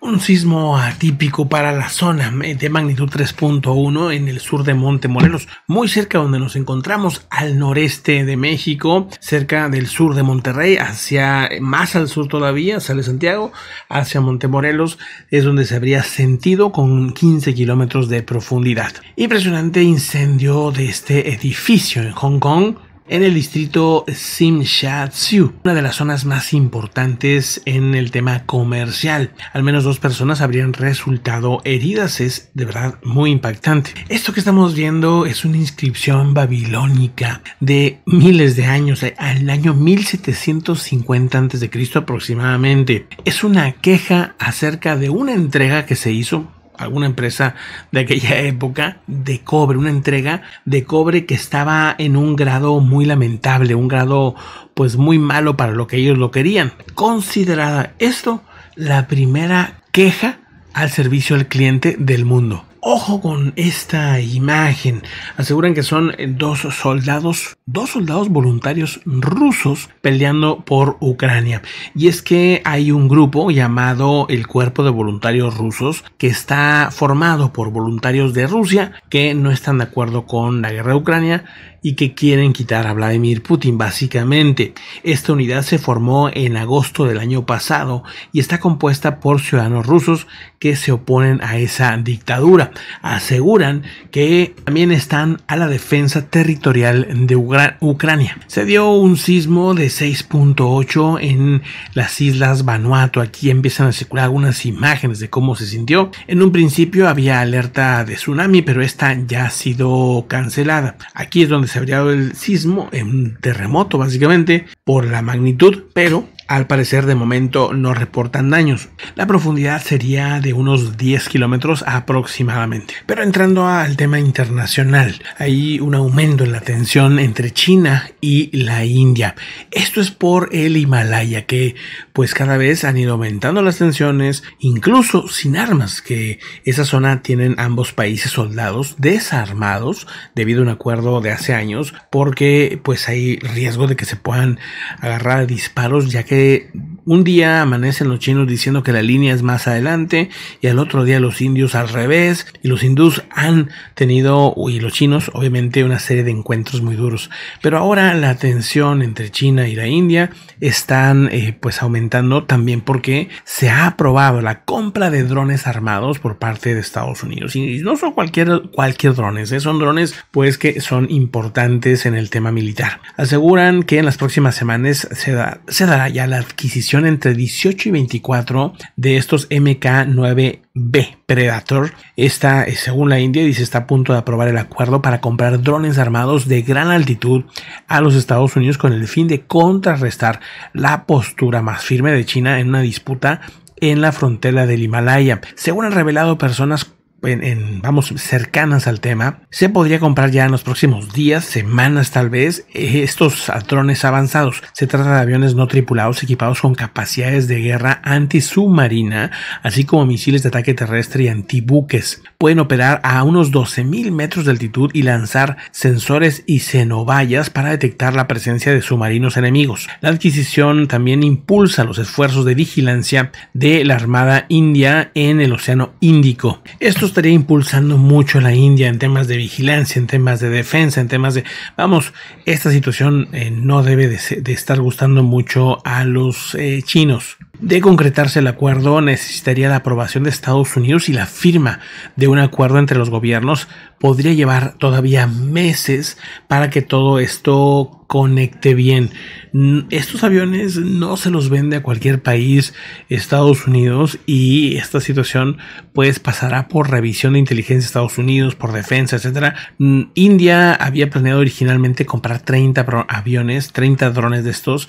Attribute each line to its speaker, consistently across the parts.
Speaker 1: un sismo atípico para la zona eh, de magnitud 3.1 en el sur de Monte Morelos, muy cerca donde nos encontramos al noreste de México, cerca del sur de Monterrey, hacia eh, más al sur todavía, sale Santiago, hacia Monte Morelos es donde se habría sentido con 15 kilómetros de profundidad. Impresionante incendio de este edificio en Hong Kong en el distrito Simshatsu, una de las zonas más importantes en el tema comercial. Al menos dos personas habrían resultado heridas, es de verdad muy impactante. Esto que estamos viendo es una inscripción babilónica de miles de años, eh, al año 1750 a.C. aproximadamente. Es una queja acerca de una entrega que se hizo alguna empresa de aquella época de cobre, una entrega de cobre que estaba en un grado muy lamentable, un grado pues muy malo para lo que ellos lo querían. Considerada esto la primera queja al servicio al cliente del mundo ojo con esta imagen. Aseguran que son eh, dos soldados, dos soldados voluntarios rusos peleando por Ucrania. Y es que hay un grupo llamado el Cuerpo de Voluntarios Rusos que está formado por voluntarios de Rusia que no están de acuerdo con la guerra de Ucrania y que quieren quitar a Vladimir Putin básicamente. Esta unidad se formó en agosto del año pasado y está compuesta por ciudadanos rusos que se oponen a esa dictadura. Aseguran que también están a la defensa territorial de Ucrania. Se dio un sismo de 6.8 en las islas Vanuatu. Aquí empiezan a circular algunas imágenes de cómo se sintió. En un principio había alerta de tsunami, pero esta ya ha sido cancelada. Aquí es donde se habría dado el sismo, un terremoto básicamente, por la magnitud, pero al parecer de momento no reportan daños. La profundidad sería de unos 10 kilómetros aproximadamente. Pero entrando al tema internacional, hay un aumento en la tensión entre China y la India. Esto es por el Himalaya que pues cada vez han ido aumentando las tensiones, incluso sin armas, que esa zona tienen ambos países soldados desarmados debido a un acuerdo de hace años porque pues hay riesgo de que se puedan agarrar disparos ya que de, un día amanecen los chinos diciendo que la línea es más adelante y al otro día los indios al revés y los hindús han tenido y los chinos obviamente una serie de encuentros muy duros. Pero ahora la tensión entre China y la India están eh, pues aumentando también porque se ha aprobado la compra de drones armados por parte de Estados Unidos y, no son cualquier, cualquier drones, eh, son drones pues que son importantes en el tema militar. Aseguran que en las próximas semanas se, se dará ya la adquisición entre 18 y 24 de estos MK9B Predator. Esta, eh, según la India, dice está a punto de aprobar el acuerdo para comprar drones armados de gran altitud a los Estados Unidos con el fin de contrarrestar la postura más firme de China en una disputa en la frontera del Himalaya. Según han revelado personas vamos, cercanas al tema, se podría comprar ya en los próximos días, semanas tal vez, eh, estos drones avanzados. Se trata de aviones no tripulados equipados con capacidades de guerra antisubmarina, así como misiles de ataque terrestre y antibuques. Pueden operar a unos 12.000 metros de altitud y lanzar sensores y cenovallas para detectar la presencia de submarinos enemigos. La adquisición también impulsa los esfuerzos de vigilancia de la Armada India en el Océano Índico. Estos estaría impulsando mucho a la India en temas de vigilancia, en temas de defensa, en temas de... Vamos, esta situación eh, no debe de, estar gustando mucho a los eh, chinos. De concretarse el acuerdo, necesitaría la aprobación de Estados Unidos y la firma de un acuerdo entre los gobiernos podría llevar todavía meses para que todo esto conecte bien. Estos aviones no se los vende a cualquier país, Estados Unidos, y esta situación pues pasará por revisión de inteligencia de Estados Unidos, por defensa, etcétera. India había planeado originalmente comprar 30 aviones, 30 drones de estos,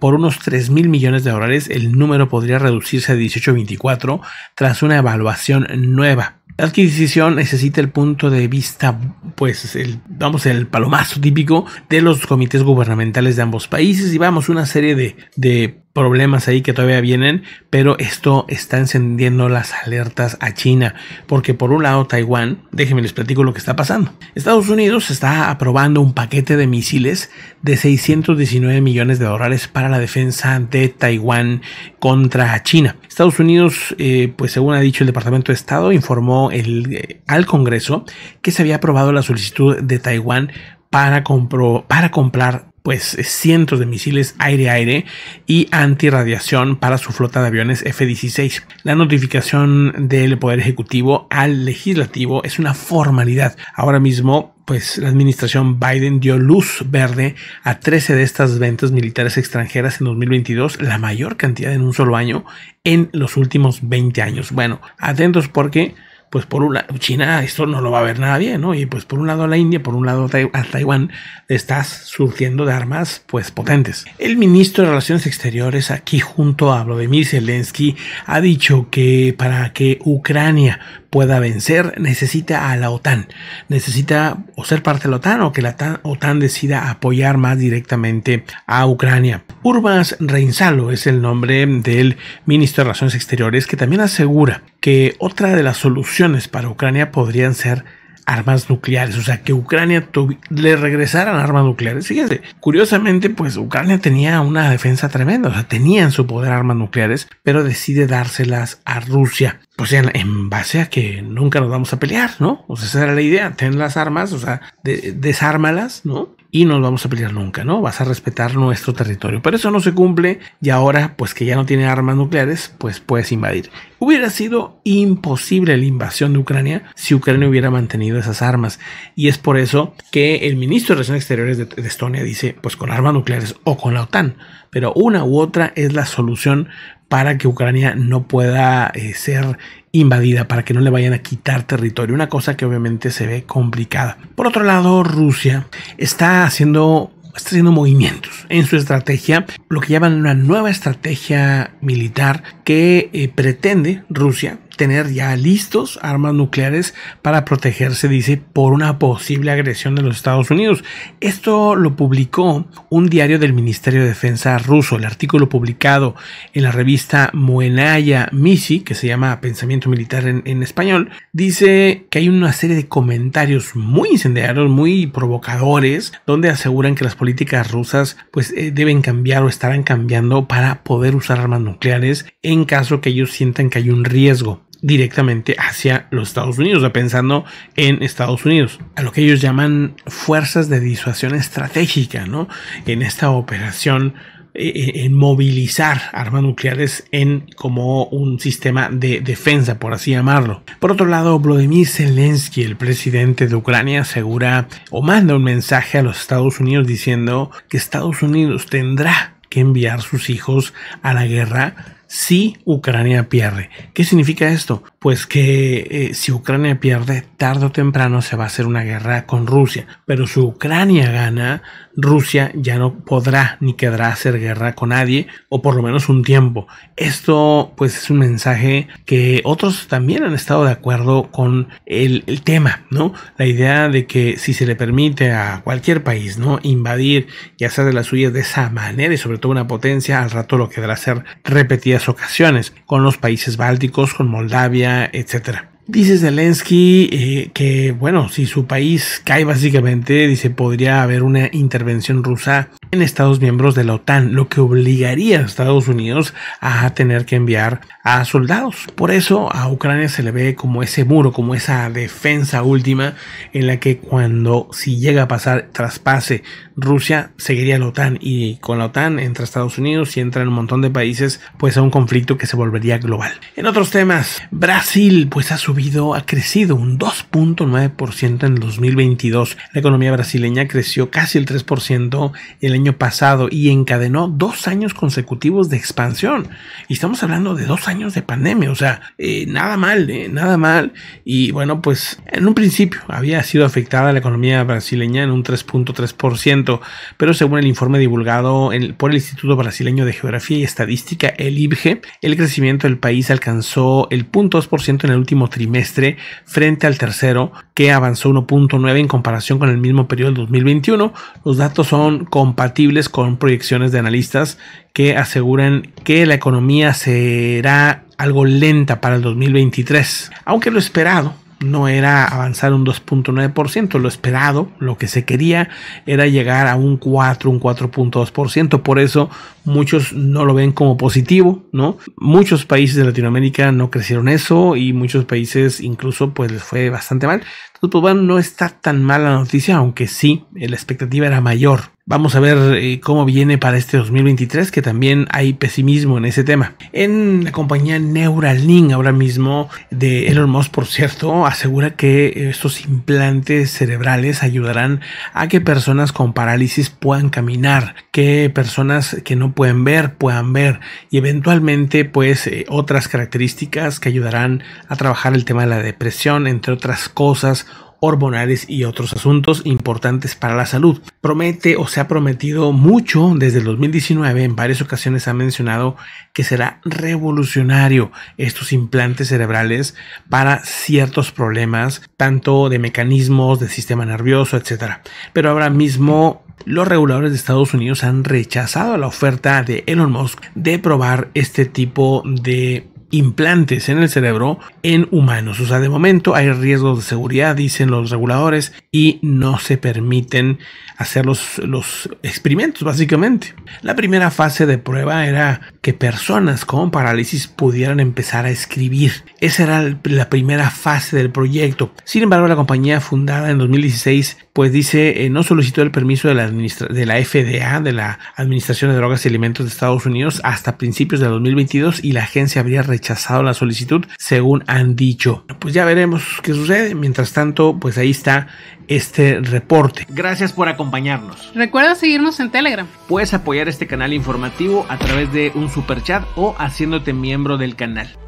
Speaker 1: por unos 3 mil millones de dólares. El número podría reducirse a 18-24 tras una evaluación nueva. La adquisición necesita el punto de vista, pues, el, vamos, el palomazo típico de los comités gubernamentales de ambos países y vamos, una serie de, de problemas ahí que todavía vienen, pero esto está encendiendo las alertas a China, porque por un lado Taiwán, déjenme les platico lo que está pasando. Estados Unidos está aprobando un paquete de misiles de 619 millones de dólares para la defensa de Taiwán contra China. Estados Unidos, eh, pues según ha dicho el Departamento de Estado, informó eh, al Congreso que se había aprobado la solicitud de Taiwán para, compro, para comprar pues eh, cientos de misiles aire-aire y antirradiación para su flota de aviones F-16. La notificación del Poder Ejecutivo al Legislativo es una formalidad. Ahora mismo pues la administración Biden dio luz verde a 13 de estas ventas militares extranjeras en 2022, la mayor cantidad en un solo año en los últimos 20 años. Bueno, atentos porque pues por una, China esto no lo va a ver nada bien, ¿no? Y pues por un lado la India, por un lado a Taiwán, estás surgiendo de armas pues potentes. El ministro de Relaciones Exteriores aquí junto a Vladimir Zelensky ha dicho que para que Ucrania pueda vencer, necesita a la OTAN, necesita o ser parte de la OTAN o que la OTAN decida apoyar más directamente a Ucrania. Urbas Reinsalo es el nombre del ministro de Relaciones Exteriores que también asegura que otra de las soluciones para Ucrania podrían ser armas nucleares, o sea, que Ucrania le regresaran armas nucleares. Fíjense, curiosamente, pues Ucrania tenía una defensa tremenda, o sea, tenía su poder armas nucleares, pero decide dárselas a Rusia. Pues en, en base a que nunca nos vamos a pelear, ¿no? O sea, esa era la idea, ten las armas, o sea, desármalas, ¿no? y nos vamos a pelear nunca, ¿no? Vas a respetar nuestro territorio. Pero eso no se cumple y ahora, pues que ya no tiene armas nucleares, pues puedes invadir. Hubiera sido imposible la invasión de Ucrania si Ucrania hubiera mantenido esas armas. Y es por eso que el ministro de Relaciones Exteriores de, de Estonia dice, pues con armas nucleares o con la OTAN pero una u otra es la solución para que Ucrania no pueda eh, ser invadida, para que no le vayan a quitar territorio, una cosa que obviamente se ve complicada. Por otro lado, Rusia está haciendo está haciendo movimientos en su estrategia, lo que llaman una nueva estrategia militar que eh, pretende Rusia tener ya listos armas nucleares para protegerse, dice, por una posible agresión de los Estados Unidos. Esto lo publicó un diario del Ministerio de Defensa ruso. El artículo publicado en la revista Muenaya Misi, que se llama Pensamiento Militar en, español, dice que hay una serie de comentarios muy incendiarios, muy provocadores, donde aseguran que las políticas rusas pues eh, deben cambiar o estarán cambiando para poder usar armas nucleares en caso que ellos sientan que hay un riesgo directamente hacia los Estados Unidos, pensando en Estados Unidos, a lo que ellos llaman fuerzas de disuasión estratégica, ¿no? En esta operación eh, eh, en movilizar armas nucleares en como un sistema de defensa, por así llamarlo. Por otro lado, Vladimir Zelensky, el presidente de Ucrania, asegura o manda un mensaje a los Estados Unidos diciendo que Estados Unidos tendrá que enviar sus hijos a la guerra si Ucrania pierde. ¿Qué significa esto? Pues que eh, si Ucrania pierde, tarde o temprano se va a hacer una guerra con Rusia. Pero si Ucrania gana, Rusia ya no podrá ni quedará hacer guerra con nadie, o por lo menos un tiempo. Esto pues es un mensaje que otros también han estado de acuerdo con el, tema, ¿no? La idea de que si se le permite a cualquier país, ¿no? Invadir y hacer de las suyas de esa manera y sobre todo una potencia, al rato lo quedará ser repetida ocasiones, con los países bálticos, con Moldavia, etcétera. Dice Zelensky eh, que, bueno, si su país cae básicamente, dice, podría haber una intervención rusa en Estados miembros de la OTAN, lo que obligaría a Estados Unidos a tener que enviar a soldados. Por eso a Ucrania se le ve como ese muro, como esa defensa última en la que cuando si llega a pasar, traspase Rusia, seguiría la OTAN y con la OTAN entra Estados Unidos y entra en un montón de países pues a un conflicto que se volvería global. En otros temas, Brasil pues ha subido, ha crecido un 2.9% en 2022. La economía brasileña creció casi el 3% en el año pasado y encadenó dos años consecutivos de expansión. Y estamos hablando de dos años de pandemia, o sea, eh, nada mal, eh, nada mal. Y bueno, pues en un principio había sido afectada la economía brasileña en un 3.3%, pero según el informe divulgado por el Instituto Brasileño de Geografía y Estadística, el IBGE, el crecimiento del país alcanzó el 0.2% en el último trimestre frente al tercero, que avanzó 1.9 en comparación con el mismo periodo del 2021. Los datos son comparables compatibles con proyecciones de analistas que aseguran que la economía será algo lenta para el 2023, aunque lo esperado no era avanzar un 2.9%, lo esperado, lo que se quería era llegar a un 4, un 4.2%, por eso muchos no lo ven como positivo, ¿no? Muchos países de Latinoamérica no crecieron eso y muchos países incluso pues les fue bastante mal. Entonces, pues, no está tan mala la noticia, aunque sí, la expectativa era mayor. Vamos a ver eh, cómo viene para este 2023, que también hay pesimismo en ese tema. En la compañía Neuralink, ahora mismo de Elon Musk, por cierto, asegura que estos implantes cerebrales ayudarán a que personas con parálisis puedan caminar, que personas que no pueden ver, puedan ver y eventualmente pues eh, otras características que ayudarán a trabajar el tema de la depresión, entre otras cosas hormonales y otros asuntos importantes para la salud. Promete o se ha prometido mucho desde el 2019, en varias ocasiones ha mencionado que será revolucionario estos implantes cerebrales para ciertos problemas, tanto de mecanismos, de sistema nervioso, etc. Pero ahora mismo los reguladores de Estados Unidos han rechazado la oferta de Elon Musk de probar este tipo de implantes en el cerebro en humanos. O sea, de momento hay riesgos de seguridad, dicen los reguladores, y no se permiten hacer los, experimentos, básicamente. La primera fase de prueba era que personas con parálisis pudieran empezar a escribir. Esa era la primera fase del proyecto. Sin embargo, la compañía fundada en 2016, pues dice, eh, no solicitó el permiso de la, de la FDA, de la Administración de Drogas y Alimentos de Estados Unidos, hasta principios de 2022 y la agencia habría rechazado la solicitud, según han dicho. Pues ya veremos qué sucede. Mientras tanto, pues ahí está este reporte. Gracias por acompañarnos. Recuerda seguirnos en Telegram. Puedes apoyar este canal informativo a través de un super chat o haciéndote miembro del canal.